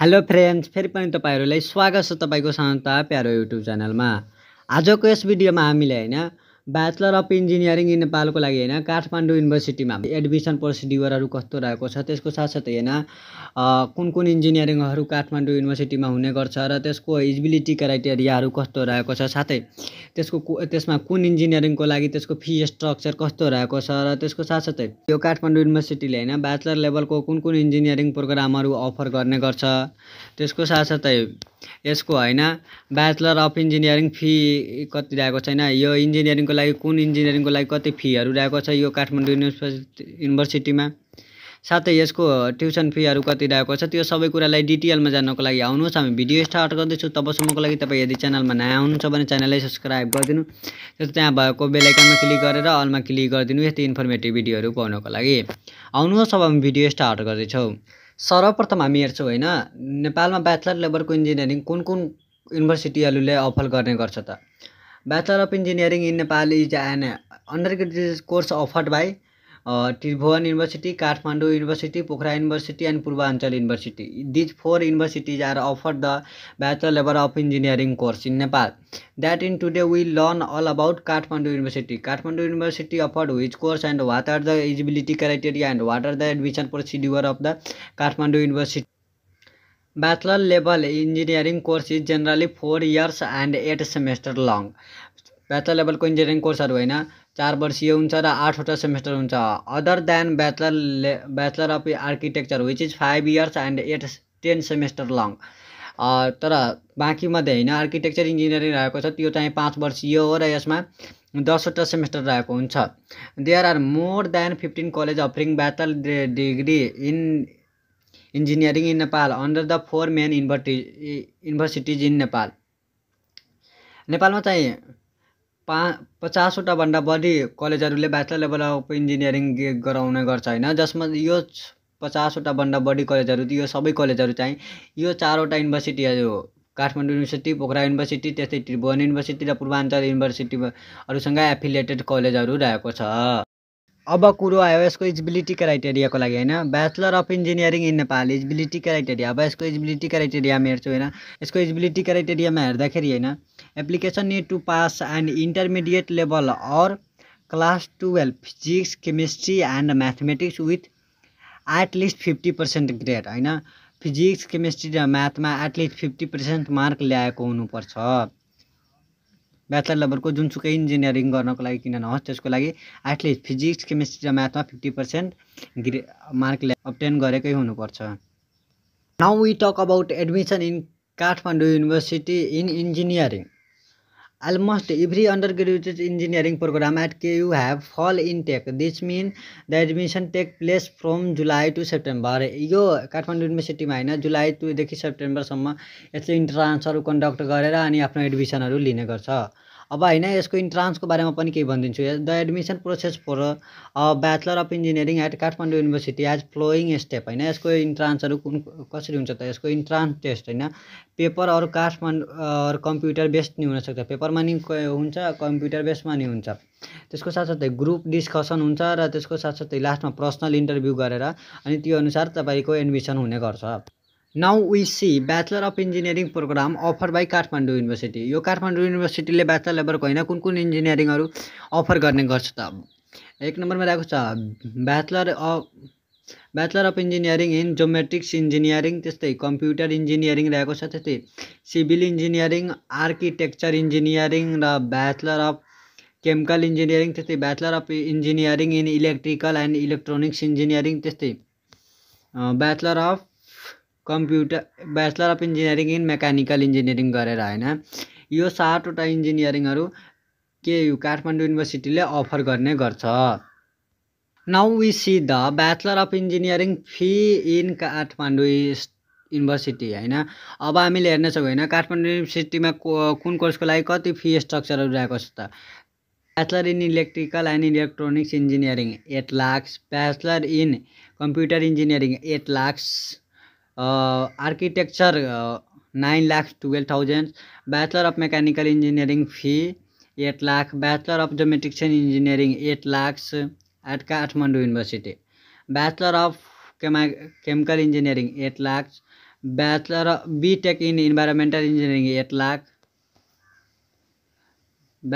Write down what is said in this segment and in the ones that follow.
Hello friends फेरि पनि तपाईँहरूलाई स्वागत छ तपाईँको सान्ता प्यारो युट्युब च्यानलमा आजको यस भिडियोमा हामीले होइन ब्याचलर अफ इन्जिनियरिङ इन नेपालको लागि होइन काठमाडौँ युनिभर्सिटीमा एडमिसन प्रोसिड्युरहरू कस्तो रहेको छ त्यसको साथसाथै होइन कुन कुन इन्जिनियरिङहरू काठमाडौँ युनिभर्सिटीमा हुने गर्छ र त्यसको इजिबिलिटी क्राइटेरियाहरू कस्तो रहेको छ साथै त्यसको त्यसमा कुन इन्जिनियरिङको लागि त्यसको फी स्ट्रक्चर कस्तो रहेको छ र त्यसको साथसाथै यो काठमाडौँ युनिभर्सिटीले होइन ब्याचलर लेभलको कुन कुन इन्जिनियरिङ प्रोग्रामहरू अफर गर्ने गर्छ त्यसको साथसाथै यसको होइन ब्याचलर अफ इन्जिनियरिङ फी कति रहेको छैन यो इन्जिनियरिङको लागि कुन इन्जिनियरिङको लागि कति फीहरू रहेको छ यो काठमाडौँ युनिभर्सिटी युनिभर्सिटीमा साथै यसको ट्युसन फीहरू कति रहेको छ त्यो सबै कुरालाई डिटेलमा जान्नको लागि आउनुहोस् हामी भिडियो स्टार्ट गर्दैछु तबसम्मको लागि तपाईँ यदि च्यानलमा नयाँ आउनुहुन्छ भने च्यानललाई सब्सक्राइब गरिदिनु त्यहाँ भएको बेलायकनमा क्लिक गरेर अलमा क्लिक गरिदिनु यस्तै इन्फर्मेटिभ भिडियोहरू पाउनको लागि आउनुहोस् अब हामी भिडियो स्टार्ट गर्दैछौँ सर्वप्रथम हामी हेर्छौँ होइन नेपालमा ब्याचलर लेभलको इन्जिनियरिङ कुन कुन युनिभर्सिटीहरूले अफर गर्ने गर्छ त bachelor of engineering in Nepal is an undergraduate course offered by Tribhuvan university Kathmandu university Pokhara university and Purbanchal university these four universities are offer the bachelor level of engineering course in Nepal that in today we learn all about Kathmandu university Kathmandu university offered which course and what are the eligibility criteria and what are the admission procedure of the Kathmandu university bachelor level engineering course is generally four years and eight semester long bachelor लेभलको engineering कोर्सहरू होइन चार वर्षीय हुन्छ र आठवटा semester हुन्छ other than bachelor bachelor of architecture which is five years and eight ten semester long तर बाँकीमध्ये होइन आर्किटेक्चर इन्जिनियरिङ रहेको छ त्यो चाहिँ पाँच वर्षीय हो र यसमा दसवटा सेमेस्टर रहेको हुन्छ there are more than fifteen college offering bachelor degree in engineering in Nepal under the four main university universities in Nepal नेपालमा चाहिँ पा भन्दा बढी कलेजहरूले ब्याचलर लेभल अफ इन्जिनियरिङ गराउने गर्छ होइन जसमा यो भन्दा बढी कलेजहरू यो सबै कलेजहरू चाहिँ यो चारवटा युनिभर्सिटीहरू काठमाडौँ युनिभर्सिटी पोखरा युनिभर्सिटी त्यस्तै त्रिभुवन युनिभर्सिटी र पूर्वाञ्चल युनिभर्सिटीहरूसँग एफिलिएटेड कलेजहरू रहेको छ अब कुरो आयो यसको इजिबिलिटी क्राइटेरियाको लागि होइन bachelor of engineering in Nepal eligibility criteria अब यसको इजिबिलिटी क्राइटेरियामा हेर्छु होइन यसको इजिबिलिटी क्राइटेरियामा हेर्दाखेरि होइन application need to pass and intermediate level or class twelve physics chemistry and mathematics with at least fifty percent grade होइन फिजिक्स केमिस्ट्री र म्याथमा एटलिस्ट फिफ्टी पर्सेन्ट मार्क ल्याएको हुनुपर्छ ब्याचलर लेभलको जुनसुकै इन्जिनियरिङ गर्नको लागि किन नहोस् त्यसको लागि एटलिस्ट फिजिक्स केमिस्ट्री र म्याथमा फिफ्टी पर्सेन्ट ग्रे मार्कले अप्टेन गरेकै हुनुपर्छ now we talk about admission in Kathmandu university in engineering almost every undergraduate engineering program at KU have fall intake. This means the admission take place from July to September. यो काठमाडौँ युनिभर्सिटीमा होइन जुलाई टुदेखि सेप्टेम्बरसम्म यसले इन्ट्रान्सहरू conduct गरेर अनि आफ्नो एडमिसनहरू लिने गर्छ अब होइन यसको इन्ट्रान्सको बारेमा पनि केही भनिदिन्छु the admission process for a bachelor of engineering at Kathmandu university as following step होइन यसको इन्ट्रान्सहरू कुन कसरी हुन्छ त यसको इन्ट्रान्स टेस्ट होइन पेपर अरू काठमाडौँ कम्प्युटर बेस्ड नि हुनसक्छ पेपरमा नि हुन्छ कम्प्युटर बेस्डमा नि हुन्छ त्यसको साथसाथै ग्रुप डिस्कसन हुन्छ र त्यसको साथसाथै लास्टमा पर्सनल इन्टरभ्यू गरेर अनि त्यो अनुसार तपाईँको एडमिसन हुने गर्छ now we see bachelor of engineering program offer by Kathmandu university यो काठमाडौँ युनिभर्सिटीले ब्याचलर लेभलको होइन कुन कुन इन्जिनियरिङहरू अफर गर्ने गर्छ त एक नम्बरमा रहेको छ bachelor of bachelor of engineering in geomatics engineering त्यस्तै कम्प्युटर इन्जिनियरिङ रहेको छ त्यस्तै सिभिल इन्जिनियरिङ आर्किटेक्चर इन्जिनियरिङ र ब्याचलर अफ केमिकल इन्जिनियरिङ त्यस्तै bachelor of engineering in electrical and electronics engineering त्यस्तै bachelor of computer bachelor of engineering in mechanical engineering गरेर होइन यो सातवटा इन्जिनियरिङहरू यो काठमाडौँ युनिभर्सिटीले अफर गर्ने गर्छ now we see the bachelor of engineering fee in Kathmandu university होइन अब हामीले हेर्नेछौँ होइन काठमाडौँ युनिभर्सिटीमा कुन कोर्सको लागि कति फी स्ट्रक्चरहरू रहेको छ त bachelor in electrical and electronics engineering eight lakhs bachelor in computer engineering eight lakhs architecture nine lakh twelve thousand bachelor of mechanical engineering fee eight lakh bachelor of geomatics engineering eight lakhs at Kathmandu university bachelor of chemical engineering eight lakhs bachelor B tech in environmental engineering eight lakh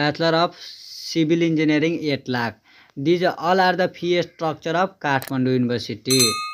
bachelor of civil engineering eight lakh these all are the fee structure of Kathmandu university